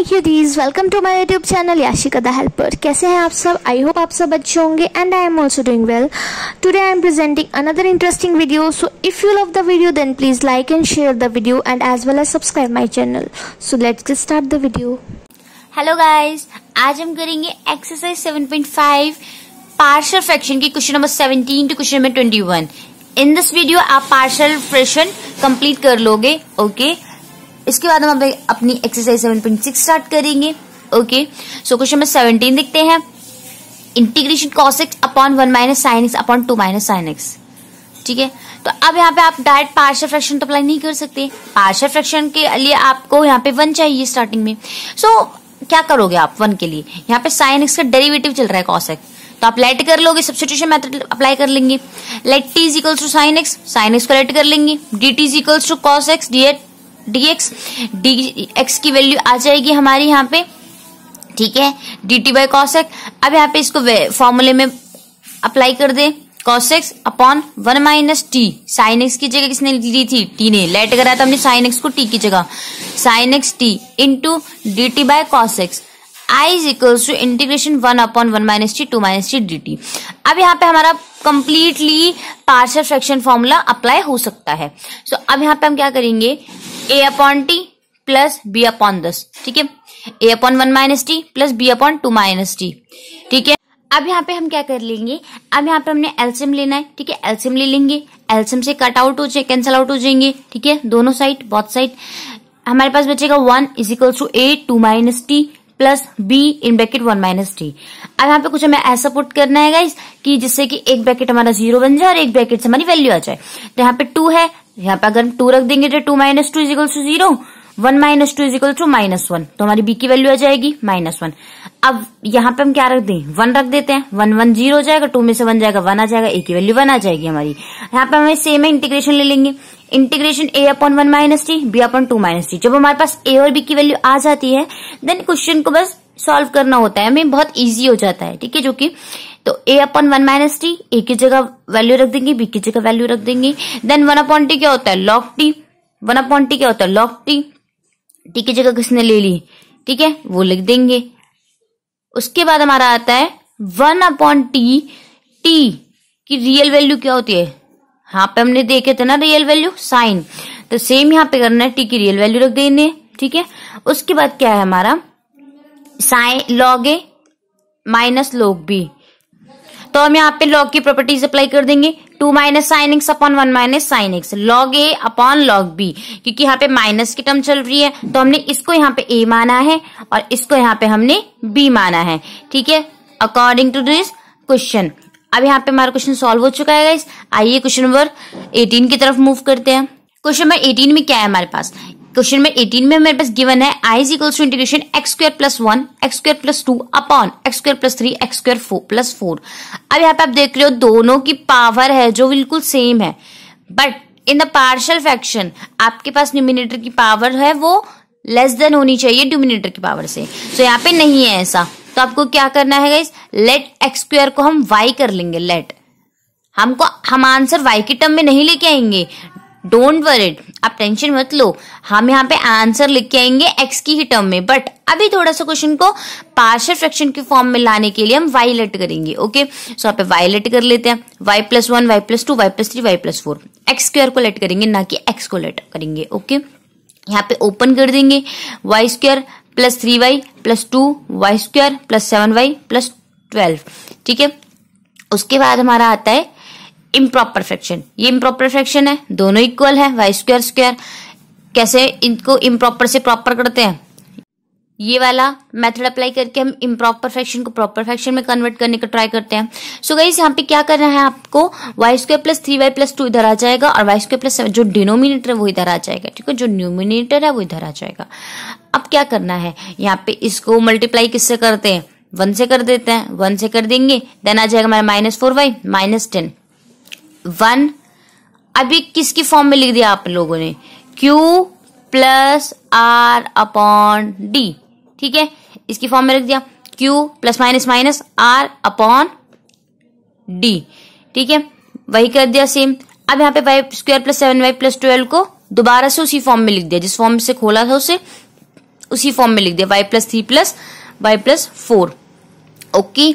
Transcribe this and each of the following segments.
My cuties welcome to my YouTube channel Yashika the helper कैसे हैं आप सब आई होप आप सब अच्छे होंगे and I am also doing well today I am presenting another interesting video so if you love the video then please like and share the video and as well as subscribe my channel so let's get start the video hello guys आज हम करेंगे exercise 7.5 partial fraction की question number 17 to question number 21 in this video आप partial fraction complete कर लोगे okay okay? इसके बाद हम अपनी exercise seven point six start करेंगे okay so question number seventeen देखते हैं integration cos x upon one minus sine x upon two minus sine x ठीक है तो अब यहाँ पे आप डायरेक्ट पार्शियल फ्रैक्शन तो अप्लाई नहीं कर सकते पार्शियल फ्रैक्शन के लिए आपको यहाँ पे वन चाहिए स्टार्टिंग में सो so, क्या करोगे आप वन के लिए यहाँ पे साइन एक्स का डेरिवेटिव चल रहा है कॉस एक्स तो आप लेट कर लोगे सब्सिट्यूशन मेथड अप्लाई कर लेंगे let t is equals to sine x sine x को लेट कर लेंगे d t is equals to cos x d at d x D x की वैल्यू आ जाएगी हमारे यहाँ पे ठीक है डी टी बाई कॉसेक अब यहाँ पे इसको फॉर्मूले में अप्लाई कर दे cos x upon one minus t sine x की जगह किसने ली थी टी ने लेट कराया था हमने साइन एक्स को टी की जगह sine x t into D t by x I is equals to integration one upon one minus t two minus t d t अब यहाँ पे हमारा completely partial fraction formula apply हो सकता है सो so, अब यहाँ पे हम क्या करेंगे A upon T plus B upon दस ठीक है A upon one minus t plus B upon two minus t ठीक है अब यहाँ पे हम क्या कर लेंगे अब यहाँ पे हमने एल्सियम लेना है ठीक है एल्सियम ले लेंगे एल्सियम से कट आउट हो जाए कैंसिल आउट हो जाएंगे ठीक है दोनों साइड बहुत साइड हमारे पास बचेगा one is equal to A two minus t plus B in bracket one minus t अब यहाँ पे कुछ हमें ऐसा पुट करना है गाइस कि जिससे कि एक ब्रैकेट हमारा जीरो बन जाए और एक ब्रैकेट से हमारी वैल्यू आ जाए तो यहाँ पे टू है यहाँ पे अगर टू रख देंगे तो two minus two is equals to zero one minus two is equal to minus one तो हमारी बी की वैल्यू आ जाएगी माइनस वन अब यहाँ पे हम क्या रख दें वन रख देते हैं वन वन जीरो हो जाएगा टू में से वन जाएगा वन आ जाएगा ए की वैल्यू वन आ जाएगी हमारी यहाँ पे हमें सेम है इंटीग्रेशन ले लेंगे integration A upon one minus t B upon two minus t जब हमारे पास ए और बी की वैल्यू आ जाती है देन क्वेश्चन को बस सॉल्व करना होता है हमें बहुत इजी हो जाता है ठीक है जो कि तो A upon one minus t A की जगह वैल्यू रख देंगे बी की जगह वैल्यू रख देंगे देन वन अपॉन टी क्या होता है log T one upon t क्या होता है लॉक टी टी की जगह किसने ले ली ठीक है वो लिख देंगे उसके बाद हमारा आता है वन अपॉन टी टी की रियल वैल्यू क्या होती है यहां पे हमने देखे थे ना रियल वैल्यू साइन तो सेम यहां पे करना है टी की रियल वैल्यू रख देने ठीक है उसके बाद क्या है हमारा sine log A minus log B तो हम यहाँ पे लॉग की प्रॉपर्टीज अप्लाई कर देंगे two minus sine x upon one minus sine x log A upon log B क्योंकि यहाँ पे माइनस की टर्म चल रही है तो हमने इसको यहाँ पे ए माना है और इसको यहाँ पे हमने बी माना है ठीक है अकॉर्डिंग टू दिस क्वेश्चन अब यहाँ पे हमारा क्वेश्चन सॉल्व हो चुका है आइए क्वेश्चन नंबर एटीन की तरफ मूव करते हैं क्वेश्चन नंबर एटीन में क्या है हमारे पास क्वेश्चन नंबर 18 में मेरे पास गिवन है I is equal to integration x square plus one x square plus two upon x square plus three x square plus four अब यहाँ पे आप देख रहे हो दोनों की पावर है जो बिल्कुल सेम है but in the partial fraction आपके पास न्यूमिनेटर की पावर है वो लेस देन होनी चाहिए डिमिनेटर की पावर से तो so, यहाँ पे नहीं है ऐसा तो आपको क्या करना है गाइस लेट एक्स स्क्र को हम वाई कर लेंगे लेट हमको हम आंसर वाई के टर्म में नहीं लेके आएंगे डोंट वरी आप टेंशन मत लो हम यहाँ पे आंसर लिख के आएंगे एक्स की ही टर्म में बट अभी थोड़ा सा क्वेश्चन को पार्शियल फ्रैक्शन के फॉर्म में लाने के लिए हम वाई लेट करेंगे ओके सो आप वाई लेट कर लेते हैं y plus one y plus two y plus three y plus four x square को लेट करेंगे ना कि एक्स को लेट करेंगे ओके यहाँ पे ओपन कर देंगे y square plus three y plus two y square plus seven y plus twelve ठीक है उसके बाद हमारा आता है इम्प्रॉपर फ्रैक्शन ये इम्प्रॉपर फ्रैक्शन है दोनों इक्वल है वाई स्क्वायर स्क्वायर कैसे इनको इम्प्रॉपर से प्रॉपर करते हैं ये वाला मेथड अप्लाई करके हम इम्प्रॉपर फ्रैक्शन को प्रॉपर फ्रैक्शन में कन्वर्ट करने का ट्राई करते हैं सो so गाइस यहाँ पे क्या करना है आपको y square plus three y plus two इधर आ जाएगा और वाई स्क्वायर प्लस जो डिनोमिनेटर है वो इधर आ जाएगा ठीक है जो न्यूमिनेटर है वो इधर आ जाएगा अब क्या करना है यहाँ पे इसको मल्टीप्लाई किससे करते हैं वन से कर देते हैं वन से कर देंगे देन आ जाएगा हमारा minus four y minus ten one अभी किसकी फॉर्म में लिख दिया आप लोगों ने Q plus R upon D ठीक है इसकी फॉर्म में लिख दिया Q plus minus minus R upon D ठीक है वही कर दिया सेम अब यहां पे y square plus seven y plus twelve को दोबारा से उसी फॉर्म में लिख दिया जिस फॉर्म से खोला था उसे उसी फॉर्म में लिख दिया y plus three plus y plus four okay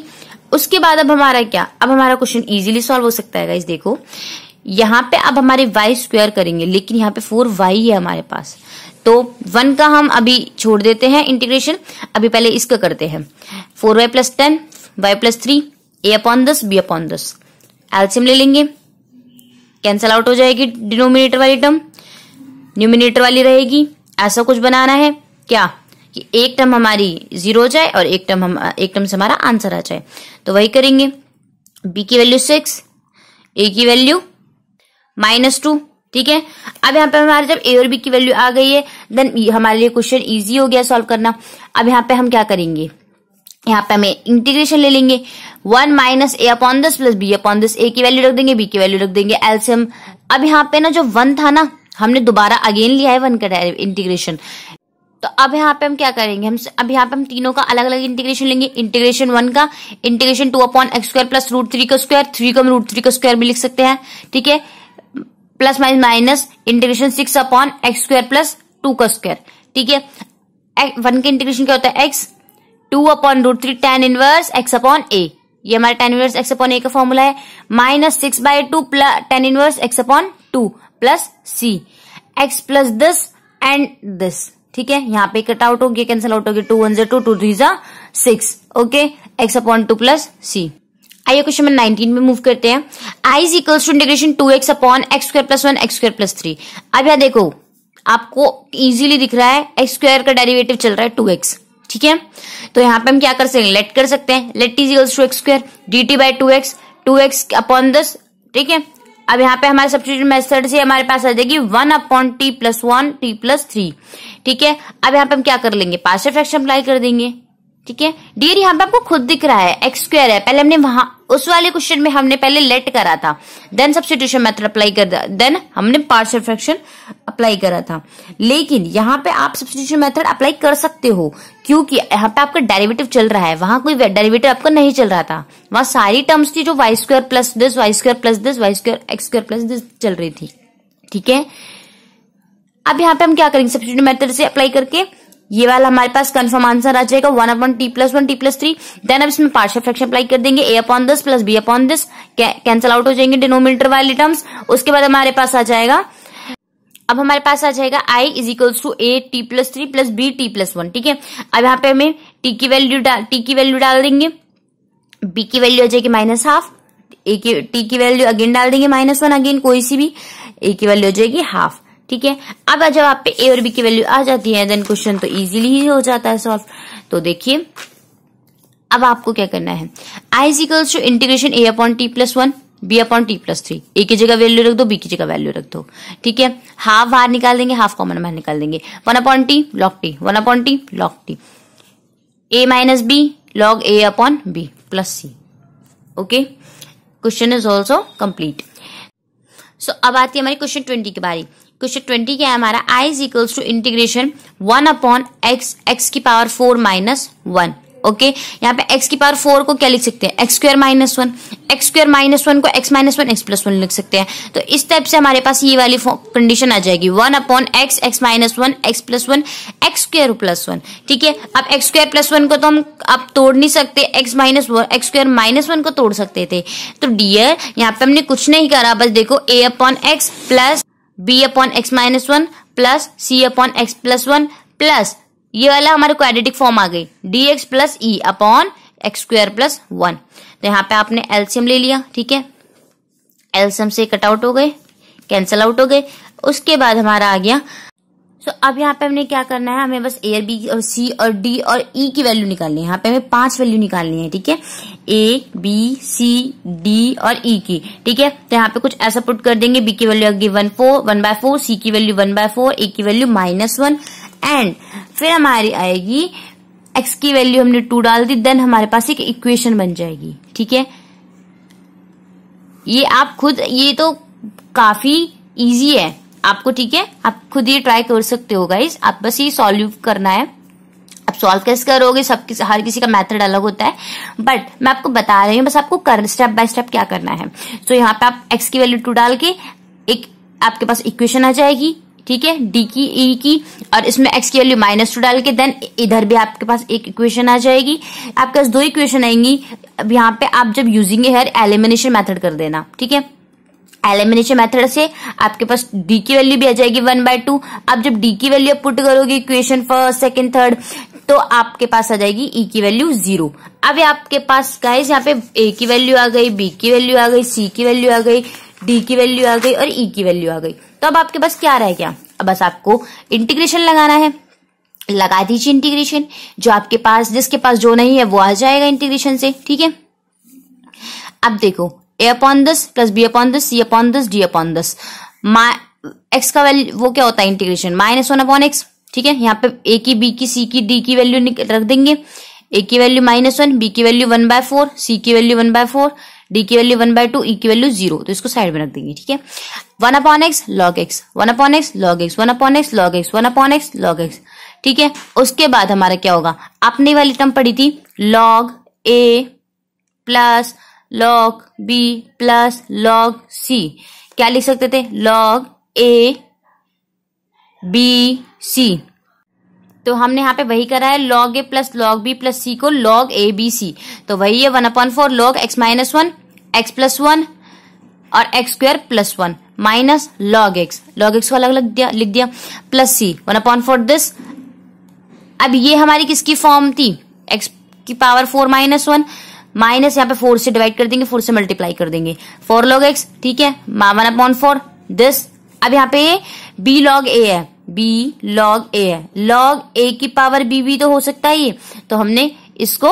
उसके बाद अब हमारा क्या अब हमारा क्वेश्चन इजीली सॉल्व हो सकता है गाइज देखो यहाँ पे अब हमारे वाई स्क्वायर करेंगे लेकिन यहाँ पे फोर वाई है हमारे पास तो वन का हम अभी छोड़ देते हैं इंटीग्रेशन अभी पहले इसका करते हैं four y plus ten y plus three A upon दस बी अपॉन दस एल्सियम ले लेंगे कैंसल आउट हो जाएगी डिनोमिनेटर वाली टर्म न्यूमिनेटर वाली रहेगी ऐसा कुछ बनाना है क्या कि एक टर्म हमारी जीरो हो जाए और एक टर्म हम एक टर्म से हमारा आंसर आ जाए तो वही करेंगे बी की वैल्यू सिक्स ए की वैल्यू माइनस टू ठीक है अब यहाँ पे हमारे जब ए और बी की वैल्यू आ गई है देन हमारे लिए क्वेश्चन इजी हो गया सॉल्व करना अब यहाँ पे हम क्या करेंगे यहाँ पे हमें इंटीग्रेशन ले लेंगे वन माइनस ए अपॉन दस प्लस बी अपॉन दस ए की वैल्यू रख देंगे बी की वैल्यू रख देंगे एल्सियम अब यहाँ पे ना जो वन था ना हमने दोबारा अगेन लिया है वन का इंटीग्रेशन तो अब यहाँ पे हम क्या करेंगे हम अब यहाँ पे हम तीनों का अलग अलग इंटीग्रेशन लेंगे इंटीग्रेशन वन का integration two upon x square plus root three का स्क्वायर थ्री को हम रूट थ्री का स्क्वायर भी लिख सकते हैं ठीक है plus minus minus integration six upon x square plus two का स्क्वायर ठीक है वन के इंटीग्रेशन क्या होता है x two upon root three tan inverse x upon A ये हमारा tan inverse x upon A का फॉर्मूला है minus six by two plus tan inverse x upon two plus C x plus this and this ठीक है यहाँ पे cut out होगी cancel out होगी टू वन जो टू टू थ्री जा six okay x upon two plus C आइए question number 19 में मूव करते हैं I is equals to integration two x upon x square plus one x square plus three अब यहाँ देखो आपको इजीली दिख रहा है एक्स स्क्वायर का डेरिवेटिव चल रहा है टू एक्स ठीक है तो यहाँ पे हम क्या कर सकते हैं लेट कर सकते हैं let is equals to x square d T by two x two x upon दस ठीक है अब यहाँ पे हमारे सब्सिट्यूट मेथड से हमारे पास आ जाएगी one upon T plus one T plus three ठीक है अब यहाँ पे हम क्या कर लेंगे पार्शियल फ्रैक्शन अप्लाई कर देंगे ठीक है डियर यहाँ पे आपको खुद दिख रहा है एक्स स्क्वायर है पहले हमने वहां उस वाले क्वेश्चन में हमने पहले लेट करा था देन सब्सटीट्यूशन मेथड अप्लाई कर देन हमने पार्शियल फ्रैक्शन अप्लाई करा था लेकिन यहाँ पे आप सब्सटीट्यूशन मेथड अप्लाई कर सकते हो क्योंकि यहाँ पे आपका डेरिवेटिव चल रहा है वहां कोई डेरिवेटिव आपका नहीं चल रहा था वहां सारी टर्म्स थी जो y square plus this y square plus this y square x square plus this चल रही थी ठीक है अब यहाँ पे हम क्या करेंगे सब्सटीट्यूट मेथड से अप्लाई करके ये वाला हमारे पास कंफर्म आंसर आ जाएगा one upon T plus one T plus three then अब इसमें पार्शियल फ्रैक्शन अप्लाई कर देंगे ए अपॉन दस प्लस बी अपॉन दस कैंसल आउट हो जाएंगे डिनोमीटर वाले टर्म्स उसके बाद हमारे पास आ जाएगा अब हमारे पास आ जाएगा I is equals to A T plus three plus B T plus one ठीक है अब यहाँ पे हमें टी की वैल्यू टी की वैल्यू डाल देंगे बी की वैल्यू आ जाएगी माइनस हाफ ए की टी की वैल्यू अगेन डाल देंगे माइनस वन अगेन कोई सी भी ए की वैल्यू हो जाएगी हाफ ठीक है अब जब आप पे ए और बी की वैल्यू आ जाती है देन क्वेश्चन तो इजीली ही हो जाता है सॉल्व तो देखिए अब आपको क्या करना है I is equals to integration A upon T plus one B upon T plus three A की जगह वैल्यू रख दो बी की जगह वैल्यू रख दो ठीक है हाफ बाहर निकाल देंगे हाफ कॉमन बाहर निकाल देंगे one upon T log T one upon T log T A minus B log A upon B plus C okay question is also complete so अब आती है हमारी क्वेश्चन ट्वेंटी बारे में क्वेश्चन ट्वेंटी क्या है हमारा I is equals to integration one upon X X की power four minus one okay यहाँ पे x की पावर फोर को क्या लिख सकते हैं X square minus one x square minus one को x minus one X plus one लिख सकते हैं तो इस टाइप से हमारे पास ये वाली कंडीशन आ जाएगी one upon X X minus one X plus one x square plus one ठीक है अब एक्स स्क्र प्लस वन को तो हम आप तोड़ नहीं सकते X minus one x square minus one को तोड़ सकते थे तो डियर यहाँ पे हमने कुछ नहीं करा बस देखो A upon X plus B upon X minus one plus C upon X plus one plus ये वाला हमारे क्वाड्रेटिक फॉर्म आ गई D X plus E upon x square plus one तो यहाँ पे आपने एल्सियम ले लिया ठीक है एल्सियम से कट आउट हो गए कैंसल आउट हो गए उसके बाद हमारा आ गया सो so, अब यहाँ पे हमने क्या करना है हमें बस ए बी और सी और डी और ई e की वैल्यू निकालनी है यहाँ पे हमें पांच वैल्यू निकालनी है ठीक है ए बी सी डी और ई e की ठीक है तो यहाँ पे कुछ ऐसा पुट कर देंगे बी की वैल्यू होगी one four one by four C की value one by four A की वैल्यू माइनस वन एंड फिर हमारी आएगी एक्स की वैल्यू हमने टू डाल दी देन हमारे पास एक इक्वेशन बन जाएगी ठीक है ये आप खुद ये तो काफी इजी है आपको ठीक है आप खुद ही ट्राई कर सकते हो गाइज आप बस ये सॉल्व करना है आप सॉल्व कैसे करोगे सब किस, हर किसी का मेथड अलग होता है बट मैं आपको बता रही हूँ बस आपको कर स्टेप बाय स्टेप क्या करना है सो so, यहाँ पे आप एक्स की वैल्यू टू डाल के एक आपके पास इक्वेशन आ जाएगी ठीक है डी की ई e की और इसमें एक्स की वैल्यू माइनस टू डाल के देन इधर भी आपके पास एक इक्वेशन आ जाएगी आपके पास दो इक्वेशन आएंगी अब यहाँ पे आप जब यूजिंग हेयर एलिमिनेशन मेथड कर देना ठीक है एलिमिनेशन मेथड से आपके पास डी की वैल्यू भी आ जाएगी वन बाय टू आप जब डी की वैल्यू पुट करोगे इक्वेशन फर्स्ट सेकंड थर्ड तो आपके पास आ जाएगी ई e की वैल्यू जीरो अब आपके पास गाइस यहाँ पे ए की वैल्यू आ गई बी की वैल्यू आ गई सी की वैल्यू आ गई डी की वैल्यू आ गई और ई e की वैल्यू आ गई तो अब आपके पास क्या रह गया अब बस आपको इंटीग्रेशन लगाना है लगा दीजिए इंटीग्रेशन जो आपके पास जिसके पास जो नहीं है वो आ जाएगा इंटीग्रेशन से ठीक है अब देखो ए अपॉन दस प्लस बी अपॉन दस सी अपॉन दस डी अपॉन दस मा एक्स का वैल्यू वो क्या होता है integration minus one upon X ठीक है यहाँ पे ए की बी की सी की डी की वैल्यू रख देंगे ए की वैल्यू माइनस वन बी की value one by four C की value one by four D की value one by two E की वैल्यू जीरो तो इसको साइड में रख देंगे ठीक है one upon X log X one upon X log X one upon X log X one upon X log X ठीक है उसके बाद हमारा क्या होगा अपने वाली टर्म पड़ी थी log A plus log b plus log c क्या लिख सकते थे log a b c तो हमने यहाँ पे वही करा है log a plus log B plus C को log a b c तो वही है one upon four log X minus one X plus one और X square plus one minus log X log X को अलग अलग दिया लिख दिया plus C one upon four this अब ये हमारी किसकी फॉर्म थी एक्स की power four minus one minus यहाँ पे फोर से डिवाइड कर देंगे फोर से मल्टीप्लाई कर देंगे फोर लॉग एक्स ठीक है वन अपॉन फोर दिस अब यहाँ पे बी लॉग ए है बी लॉग ए है लॉग ए की पावर बी भी तो हो सकता है ये तो हमने इसको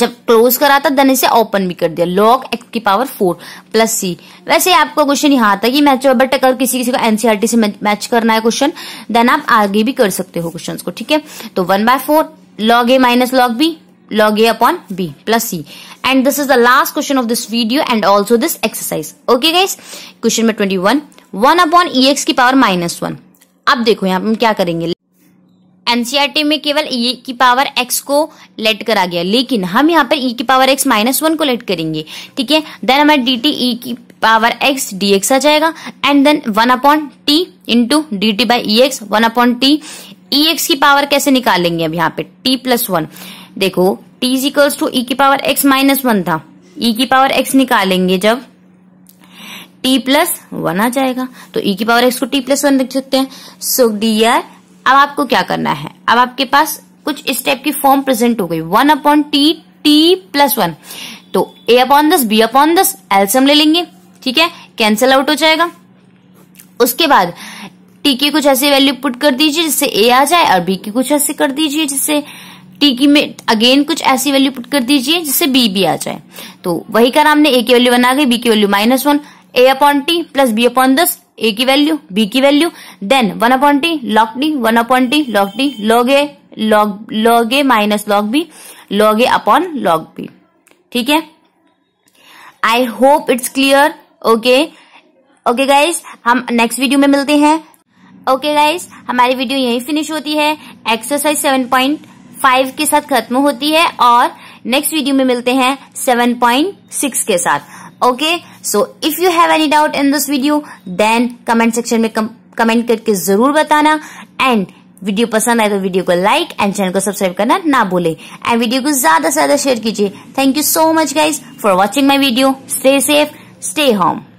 जब क्लोज करा था देन इसे ओपन भी कर दिया लॉग एक्स की पावर फोर प्लस सी वैसे आपका क्वेश्चन यहाँ आता कि मैच बट अगर किसी किसी को एनसीआरटी से मैच करना है क्वेश्चन देन आप आगे भी कर सकते हो क्वेश्चन को ठीक है तो one by four log A minus log B log A upon B plus C. And this is the last question of this video and also this exercise. Okay guys, question number 21. 1 upon EX की power minus one अब देखो यहाँ पे हम क्या करेंगे NCERT e में केवल ई e की पावर एक्स को लेट करा गया लेकिन हम यहाँ पर ई e की पावर एक्स माइनस वन को लेट करेंगे ठीक है देन हमारे डी टी ई की पावर एक्स डी एक्स आ जाएगा and then one upon T into D T by E X one upon T E X की पावर कैसे निकालेंगे अब यहाँ पे टी प्लस वन देखो t इक्वल्स टू ई की पावर x माइनस वन था ई e की पावर e x निकालेंगे जब t प्लस वन आ जाएगा तो ई e की पावर x को t प्लस वन लिख सकते हैं सो so, आर अब आपको क्या करना है अब आपके पास कुछ इस टाइप की फॉर्म प्रेजेंट हो गई one upon T T plus one तो ए अपॉन दस बी अपॉन दस एल्सम ले लेंगे ठीक है कैंसल आउट हो जाएगा उसके बाद टी की कुछ ऐसी वैल्यू पुट कर दीजिए जिससे ए आ जाए और बी की कुछ ऐसे कर दीजिए जिससे टी की में अगेन कुछ ऐसी वैल्यू पुट कर दीजिए जिससे बी भी आ जाए तो वही का हमने ए की वैल्यू बना गई बी की value minus one A upon T plus B upon दस ए की वैल्यू बी की value then one upon T log D one upon T log D log A log log A minus log B log A upon log B ठीक है I hope it's clear okay okay guys हम next video में मिलते हैं okay okay guys हमारी video यही finish होती है एक्सरसाइज सेवन पॉइंट फाइव के साथ खत्म होती है और नेक्स्ट वीडियो में मिलते हैं सेवन पॉइंट सिक्स के साथ okay so if you have any doubt in this video then comment section में कमेंट करके जरूर बताना एंड वीडियो पसंद आए तो वीडियो को लाइक एंड चैनल को सब्सक्राइब करना ना भूले एंड वीडियो को ज्यादा से ज्यादा शेयर कीजिए thank you so much guys for watching my video stay safe stay home